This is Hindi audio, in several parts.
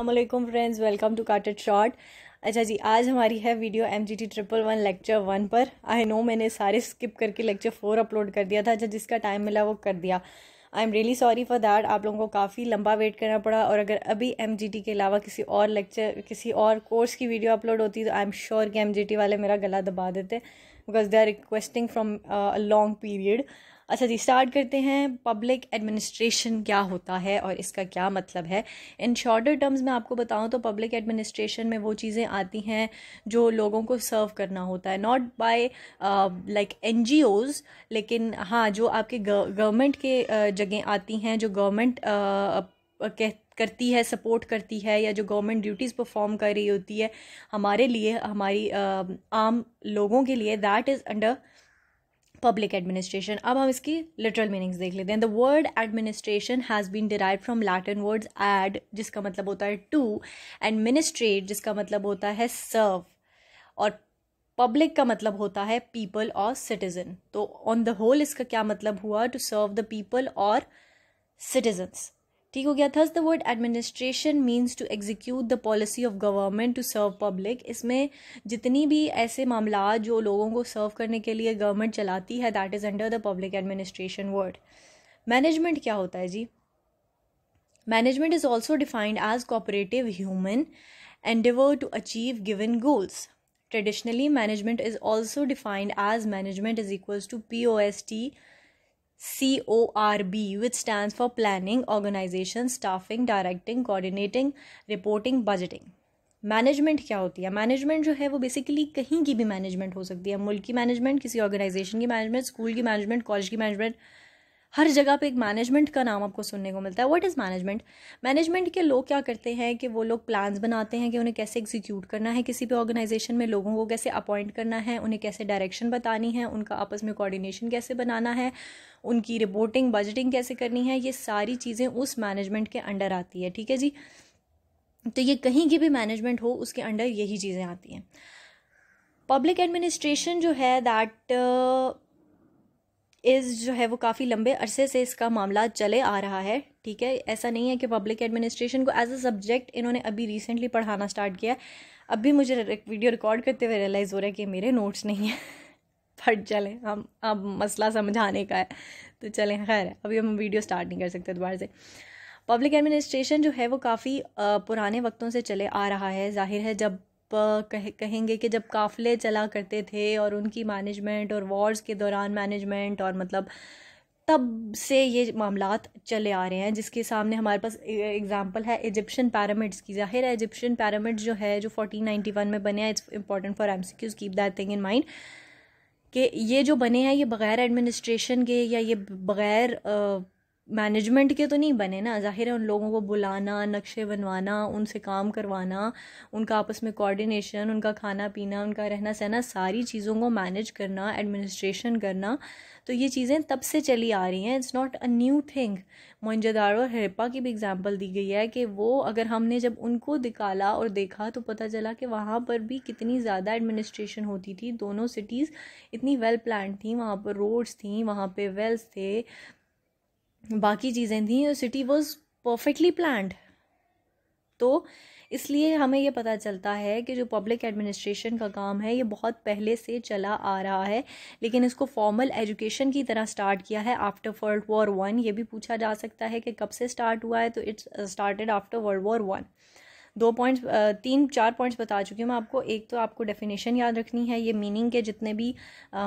अल्लाम फ्रेंड्स वेलकम टू काटेड शॉर्ट अच्छा जी आज हमारी है video M G T triple one lecture one पर आई नो मैंने सारे स्किप करके लेक्चर फोर अपलोड कर दिया था अच्छा जिसका टाइम मिला वो कर दिया I am really sorry for that आप लोगों को काफ़ी लंबा वेट करना पड़ा और अगर अभी एम जी टी के अलावा किसी और लेक्चर किसी और कोर्स की वीडियो अपलोड होती तो आई एम श्योर कि एम जी टी वाले मेरा गला दबा देते because they are requesting from a long period अच्छा जी स्टार्ट करते हैं पब्लिक एडमिनिस्ट्रेशन क्या होता है और इसका क्या मतलब है इन शॉर्टर टर्म्स में आपको बताऊं तो पब्लिक एडमिनिस्ट्रेशन में वो चीज़ें आती हैं जो लोगों को सर्व करना होता है नॉट बाय लाइक एन लेकिन हाँ जो आपके गवर्नमेंट के uh, जगह आती हैं जो गवर्नमेंट uh, कह करती है सपोर्ट करती है या जो गवर्नमेंट ड्यूटीज़ परफॉर्म कर रही होती है हमारे लिए हमारी आ, uh, आम लोगों के लिए that is under public administration अब हम इसकी लिटरल मीनिंग्स देख लेते हैं the word administration has been derive from Latin words ad जिसका मतलब होता है टू एडमिनिस्ट्रेट जिसका मतलब होता है सर्व और पब्लिक का मतलब होता है पीपल और सिटीजन तो ऑन द होल इसका क्या मतलब हुआ टू सर्व द पीपल और सिटीजन्स ठीक हो गया thus the word administration means to execute the policy of government to serve public इसमें जितनी भी ऐसे मामला जो लोगों को सर्व करने के लिए गवर्नमेंट चलाती है that is under the public administration word management क्या होता है जी management is also defined as cooperative human to achieve given goals traditionally management is also defined as management is equals to P O S T C O R B which stand for planning organisation staffing directing coordinating reporting budgeting management क्या होती है मैनेजमेंट जो है वो बेसिकली कहीं की भी मैनेजमेंट हो सकती है मुल्क की मैनेजमेंट किसी ऑर्गेनाइजेशन की मैनेजमेंट स्कूल की मैनेजमेंट कॉलेज की मैनेजमेंट हर जगह पे एक मैनेजमेंट का नाम आपको सुनने को मिलता है व्हाट इज़ मैनेजमेंट मैनेजमेंट के लोग क्या करते हैं कि वो लोग प्लान्स बनाते हैं कि उन्हें कैसे एग्जीक्यूट करना है किसी भी ऑर्गेनाइजेशन में लोगों को कैसे अपॉइंट करना है उन्हें कैसे डायरेक्शन बतानी है उनका आपस में कोऑर्डिनेशन कैसे बनाना है उनकी रिपोर्टिंग बजटिंग कैसे करनी है ये सारी चीज़ें उस मैनेजमेंट के अंडर आती है ठीक है जी तो ये कहीं की भी मैनेजमेंट हो उसके अंडर यही चीज़ें आती हैं पब्लिक एडमिनिस्ट्रेशन जो है दैट इज़ जो है वो काफ़ी लंबे अरसे से इसका मामला चले आ रहा है ठीक है ऐसा नहीं है कि पब्लिक एडमिनिस्ट्रेशन को एज अ सब्जेक्ट इन्होंने अभी रिसेंटली पढ़ाना स्टार्ट किया अब भी मुझे वीडियो रिकॉर्ड करते हुए रियलाइज़ हो रहा है कि मेरे नोट्स नहीं है फट चले हम अब मसला समझाने का है तो चलें खैर अभी हम वीडियो स्टार्ट नहीं कर सकते दोबारा से पब्लिक एडमिनिस्ट्रेशन जो है वो काफ़ी पुराने वक्तों से चले आ रहा है जाहिर है जब कह कहेंगे कि जब काफ़िले चला करते थे और उनकी मैनेजमेंट और वॉर्स के दौरान मैनेजमेंट और मतलब तब से ये मामला चले आ रहे हैं जिसके सामने हमारे पास एग्जांपल है इजिप्शियन पैरामिड्स की जाहिर है इजिप्शियन पैरामिड्स जो है जो 1491 में बने हैं it's important for M C Qs keep that thing in mind कि ये जो बने हैं ये बग़ैर एडमिनिस्ट्रेशन के या ये बग़ैर मैनेजमेंट के तो नहीं बने ना जाहिर है उन लोगों को बुलाना नक्शे बनवाना उनसे काम करवाना उनका आपस में कोऑर्डिनेशन उनका खाना पीना उनका रहना सहना सारी चीज़ों को मैनेज करना एडमिनिस्ट्रेशन करना तो ये चीज़ें तब से चली आ रही हैं it's not a new thing Mohenjodaro और हरप्पा की भी एग्जांपल दी गई है कि वो अगर हमने जब उनको निकाला और देखा तो पता चला कि वहाँ पर भी कितनी ज़्यादा एडमिनिस्ट्रेशन होती थी दोनों सिटीज़ इतनी वेल प्लान थी वहाँ पर रोड्स थी वहाँ पर वेल्स थे बाकी चीज़ें थी सिटी वॉज परफेक्टली प्लान्ड तो इसलिए हमें ये पता चलता है कि जो पब्लिक एडमिनिस्ट्रेशन का काम है ये बहुत पहले से चला आ रहा है लेकिन इसको फॉर्मल एजुकेशन की तरह स्टार्ट किया है आफ्टर वर्ल्ड वॉर वन ये भी पूछा जा सकता है कि कब से स्टार्ट हुआ है तो it's started after world war one दो पॉइंट्स तीन चार पॉइंट्स बता चुकी हूँ मैं आपको एक तो आपको डेफिनेशन याद रखनी है ये मीनिंग के जितने भी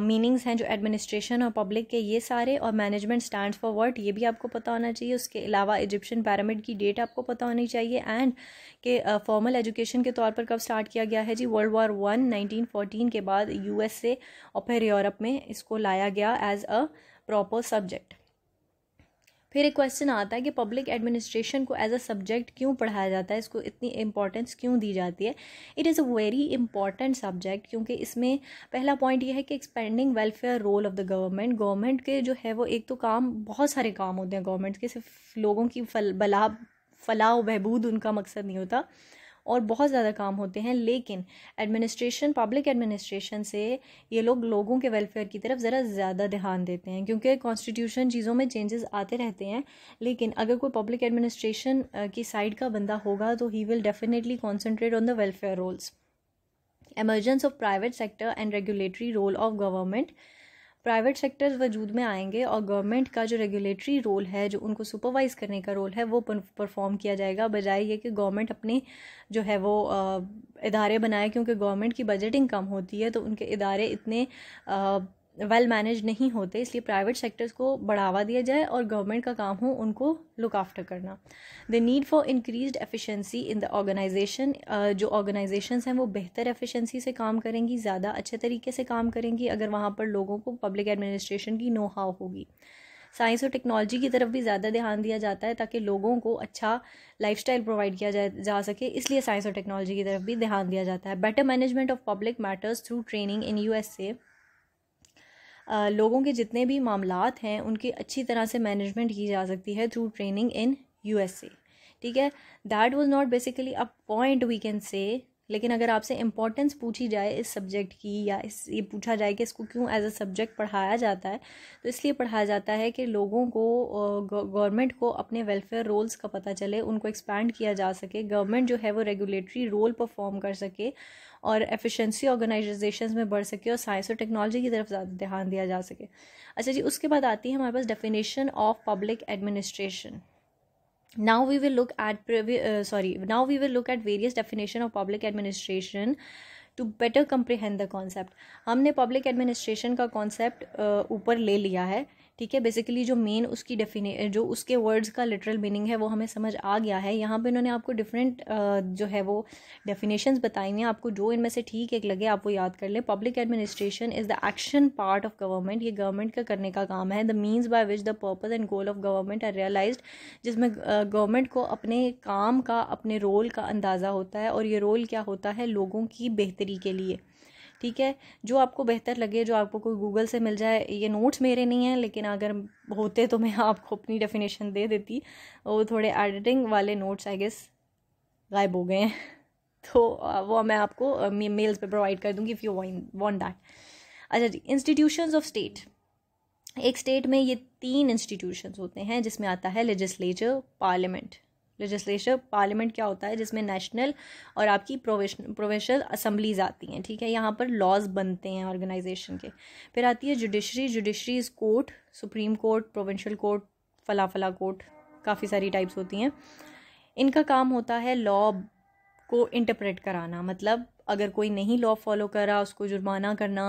मीनिंग्स हैं जो एडमिनिस्ट्रेशन और पब्लिक के ये सारे और मैनेजमेंट स्टैंड फॉर वर्ट ये भी आपको पता होना चाहिए उसके अलावा इजिप्शियन पैरामिड की डेट आपको पता होनी चाहिए एंड के फॉर्मल uh, एजुकेशन के तौर पर कब स्टार्ट किया गया है जी वर्ल्ड वॉर वन नाइनटीन के बाद यू और फिर यूरोप में इसको लाया गया एज अ प्रॉपर सब्जेक्ट फिर एक क्वेश्चन आता है कि पब्लिक एडमिनिस्ट्रेशन को एज अ सब्जेक्ट क्यों पढ़ाया जाता है इसको इतनी इंपॉर्टेंस क्यों दी जाती है it is a very important subject क्योंकि इसमें पहला पॉइंट ये है कि expanding welfare role of the government government के जो है वो एक तो काम बहुत सारे काम होते हैं गवर्नमेंट के सिर्फ लोगों की फल बला फलाह बहबूद उनका मकसद नहीं होता और बहुत ज़्यादा काम होते हैं लेकिन एडमिनिस्ट्रेशन पब्लिक एडमिनिस्ट्रेशन से ये लोग लोगों के वेलफेयर की तरफ ज़रा ज़्यादा ध्यान देते हैं क्योंकि कॉन्स्टिट्यूशन चीज़ों में चेंजेस आते रहते हैं लेकिन अगर कोई पब्लिक एडमिनिस्ट्रेशन की साइड का बंदा होगा तो he will definitely concentrate on the welfare roles emergence of private sector and regulatory role of government private sectors वजूद में आएंगे और गवर्नमेंट का जो रेगुलेटरी रोल है जो उनको सुपरवाइज करने का रोल है वो परफॉर्म किया जाएगा बजाय ये कि गवर्नमेंट अपने जो है वो इदारे बनाए क्योंकि गवर्नमेंट की बजटिंग कम होती है तो उनके इदारे इतने वेल मैनेज नहीं होते इसलिए प्राइवेट सेक्टर्स को बढ़ावा दिया जाए और गवर्नमेंट का काम हो उनको लुक आफ्टर करना the need for increase efficiency in the organisation जो ऑर्गेनाइजेशंस हैं वो बेहतर एफिशिएंसी से काम करेंगी ज़्यादा अच्छे तरीके से काम करेंगी अगर वहाँ पर लोगों को पब्लिक एडमिनिस्ट्रेशन की नो हाव होगी साइंस और टेक्नोलॉजी की तरफ भी ज़्यादा ध्यान दिया जाता है ताकि लोगों को अच्छा लाइफस्टाइल प्रोवाइड किया जा, जा सके इसलिए साइंस और टेक्नोलॉजी की तरफ भी ध्यान दिया जाता है better management of public matters through training in USA लोगों के जितने भी मामला हैं उनकी अच्छी तरह से मैनेजमेंट की जा सकती है थ्रू ट्रेनिंग इन यू ठीक है that was not basically a point we can say लेकिन अगर आपसे इम्पोर्टेंस पूछी जाए इस सब्जेक्ट की या इस ये पूछा जाए कि इसको क्यों एज अ सब्जेक्ट पढ़ाया जाता है तो इसलिए पढ़ाया जाता है कि लोगों को गवर्नमेंट को अपने वेलफेयर रोल्स का पता चले उनको एक्सपैंड किया जा सके गवर्नमेंट जो है वो रेगुलेटरी रोल परफॉर्म कर सके और एफिशिएंसी ऑर्गेनाइजेशंस में बढ़ सके और साइंस और टेक्नोलॉजी की तरफ ज़्यादा ध्यान दिया जा सके अच्छा जी उसके बाद आती है हमारे पास definition of public administration now we will look at sorry now we will look at various definition of public administration to better comprehend the concept हमने पब्लिक एडमिनिस्ट्रेशन का कॉन्सेप्ट uh, ऊपर ले लिया है ठीक है बेसिकली जो मेन उसकी डेफिने जो उसके वर्ड्स का लिटरल मीनिंग है वो हमें समझ आ गया है यहाँ पे इन्होंने आपको डिफरेंट जो है वो डेफिनेशंस बताई हैं आपको जो इनमें से ठीक एक लगे आप वो याद कर लें public administration is the action part of government ये गवर्नमेंट का करने का काम है the means by which the purpose and goal of government are realise जिसमें गवर्नमेंट को अपने काम का अपने रोल का अंदाज़ा होता है और ये रोल क्या होता है लोगों की बेहतरी के लिए ठीक है जो आपको बेहतर लगे जो आपको कोई गूगल से मिल जाए ये नोट्स मेरे नहीं हैं लेकिन अगर होते तो मैं आपको अपनी डेफिनेशन दे देती वो थोड़े एडिटिंग वाले नोट्स आई गेस गायब हो गए हैं तो वो मैं आपको मेल्स पे प्रोवाइड कर दूँगी इफ़ यू वॉन्ट दैट अच्छा जी इंस्टीट्यूशंस ऑफ स्टेट एक स्टेट में ये तीन इंस्टीट्यूशंस होते हैं जिसमें आता है लेजिस्लेचर पार्लियामेंट लेजिस्लेचर पार्लियामेंट क्या होता है जिसमें नेशनल और आपकी प्रोवेशल असम्बलीज आती हैं ठीक है यहाँ पर लॉज बनते हैं ऑर्गेनाइजेशन के फिर आती है judiciary judiciary is court supreme court provincial court फला फला कोर्ट काफ़ी सारी टाइप्स होती हैं इनका काम होता है लॉ को इंटरप्रेट कराना मतलब अगर कोई नहीं लॉ फॉलो करा उसको जुर्माना करना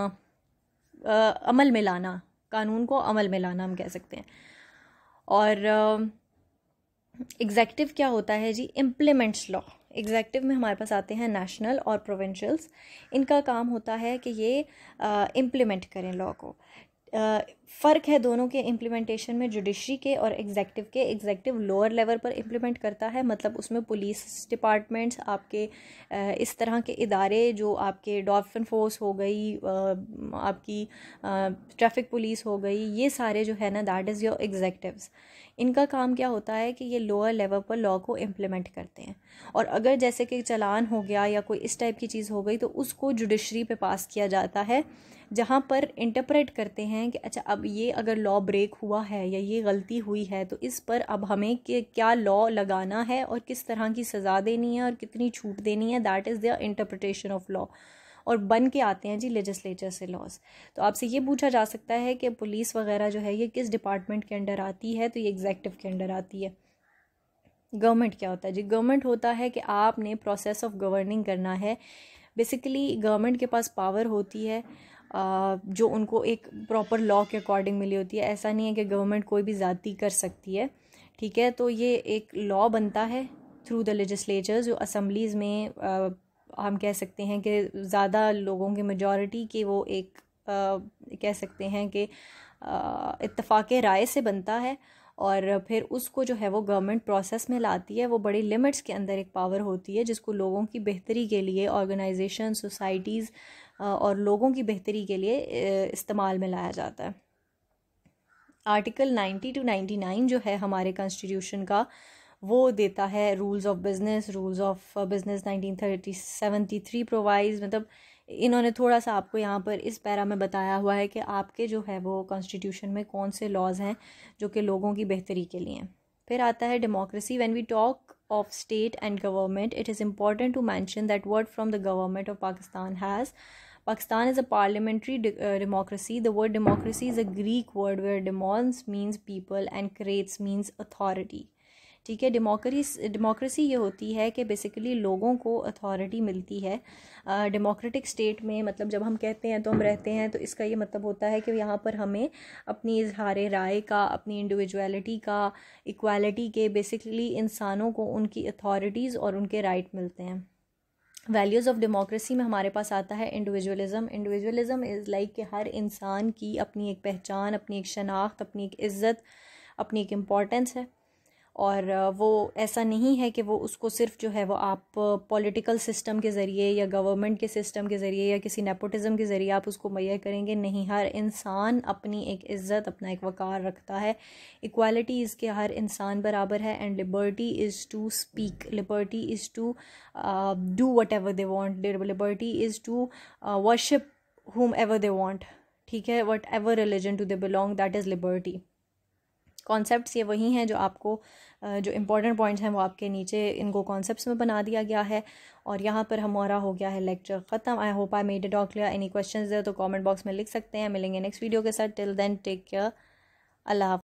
आ, अमल में लाना कानून को अमल में लाना हम कह सकते हैं और आ, एग्जैक्टिव क्या होता है जी इम्प्लीमेंट्स लॉ एग्जैक्टिव में हमारे पास आते हैं नेशनल और प्रोविंशल्स इनका काम होता है कि ये इम्प्लीमेंट uh, करें लॉ को uh, फ़र्क है दोनों के इम्प्लीमेंटेशन में जुडिशरी के और एग्जेक्टिव के एग्जेक्टिव लोअर लेवल पर इम्प्लीमेंट करता है मतलब उसमें पुलिस डिपार्टमेंट्स आपके इस तरह के इदारे जो आपके डॉल्फिन फोर्स हो गई आपकी ट्रैफिक पुलिस हो गई ये सारे जो है ना दैट इज़ योर एग्जेक्टिव्स इनका काम क्या होता है कि ये लोअर लेवल पर लॉ को इम्प्लीमेंट करते हैं और अगर जैसे कि चलान हो गया या कोई इस टाइप की चीज़ हो गई तो उसको जुडिशरी पे पास किया जाता है जहाँ पर इंटरप्रेट करते हैं कि अच्छा अब अब ये अगर लॉ ब्रेक हुआ है या ये गलती हुई है तो इस पर अब हमें क्या लॉ लगाना है और किस तरह की सज़ा देनी है और कितनी छूट देनी है that is the interpretation of law और बन के आते हैं जी लेजिस्लेचर से लॉज तो आपसे ये पूछा जा सकता है कि पुलिस वगैरह जो है ये किस डिपार्टमेंट के अंडर आती है तो ये एग्जैक्टिव के अंडर आती है गवर्नमेंट क्या होता है जी गवर्नमेंट होता है कि आपने प्रोसेस ऑफ गवर्निंग करना है बेसिकली गवर्नमेंट के पास पावर होती है जो उनको एक प्रॉपर लॉ के अकॉर्डिंग मिली होती है ऐसा नहीं है कि गवर्नमेंट कोई भी ज़्यादा कर सकती है ठीक है तो ये एक लॉ बनता है थ्रू द लेजिस्लेचर जो असम्बलीज़ में आ, हम कह सकते हैं कि ज़्यादा लोगों की मेजॉरिटी के वो एक आ, कह सकते हैं कि इतफ़ाक़ राय से बनता है और फिर उसको जो है वो गवर्नमेंट प्रोसेस में लाती है वो बड़े लिमिट्स के अंदर एक पावर होती है जिसको लोगों की बेहतरी के लिए ऑर्गेनाइजेशन सोसाइटीज़ और लोगों की बेहतरी के लिए इस्तेमाल में लाया जाता है आर्टिकल 90 टू 99 जो है हमारे कॉन्स्टिट्यूशन का वो देता है rules of business rules of business 1973 provides मतलब इन्होंने थोड़ा सा आपको यहाँ पर इस पैरा में बताया हुआ है कि आपके जो है वो कॉन्स्टिट्यूशन में कौन से लॉज हैं जो कि लोगों की बेहतरी के लिए हैं फिर आता है democracy when we talk of state and government, it is important to mention that word from the government of Pakistan has. Pakistan is a parliamentary de- uh, democracy. The word democracy is a Greek word where demons means people and krates means authority. ठीक है डेमोक्रेसी डेमोक्रेसी ये होती है कि बेसिकली लोगों को अथॉरिटी मिलती है डेमोक्रेटिक स्टेट में मतलब जब हम कहते हैं तो हम रहते हैं तो इसका ये मतलब होता है कि यहाँ पर हमें अपनी इजहार राय का अपनी इंडिविजुअलिटी का इक्वालिटी के बेसिकली इंसानों को उनकी अथॉरिटीज़ और उनके राइट मिलते हैं वैल्यूज़ ऑफ डेमोक्रेसी में हमारे पास आता है इंडिविजुअलिज़म इंडिविजुअलिज्म इज़ लाइक कि हर इंसान की अपनी एक पहचान अपनी एक शनाख्त अपनी एक इज़्ज़त अपनी एक इम्पॉर्टेंस है और वो ऐसा नहीं है कि वो उसको सिर्फ जो है वो आप पॉलिटिकल सिस्टम के ज़रिए या गवर्नमेंट के सिस्टम के ज़रिए या किसी नेपोटिज़म के ज़रिए आप उसको मैया करेंगे नहीं हर इंसान अपनी एक इज़्ज़त अपना एक वक़ार रखता है इक्वालिटी इज़ के हर इंसान बराबर है and liberty is to speak liberty is to do whatever they want liberty is to worship whomever they want ठीक है whatever religion to they belong that is liberty concepts ये वही हैं जो आपको जो इम्पोर्टेंट पॉइंट्स हैं वो आपके नीचे इनको कॉन्सेप्ट्स में बना दिया गया है और यहाँ पर हमारा हो गया है लेक्चर ख़त्म I hope I made it all clear any question है तो कॉमेंट बॉक्स में लिख सकते हैं मिलेंगे नेक्स्ट वीडियो के साथ टिल देन टेक केयर अल्लाह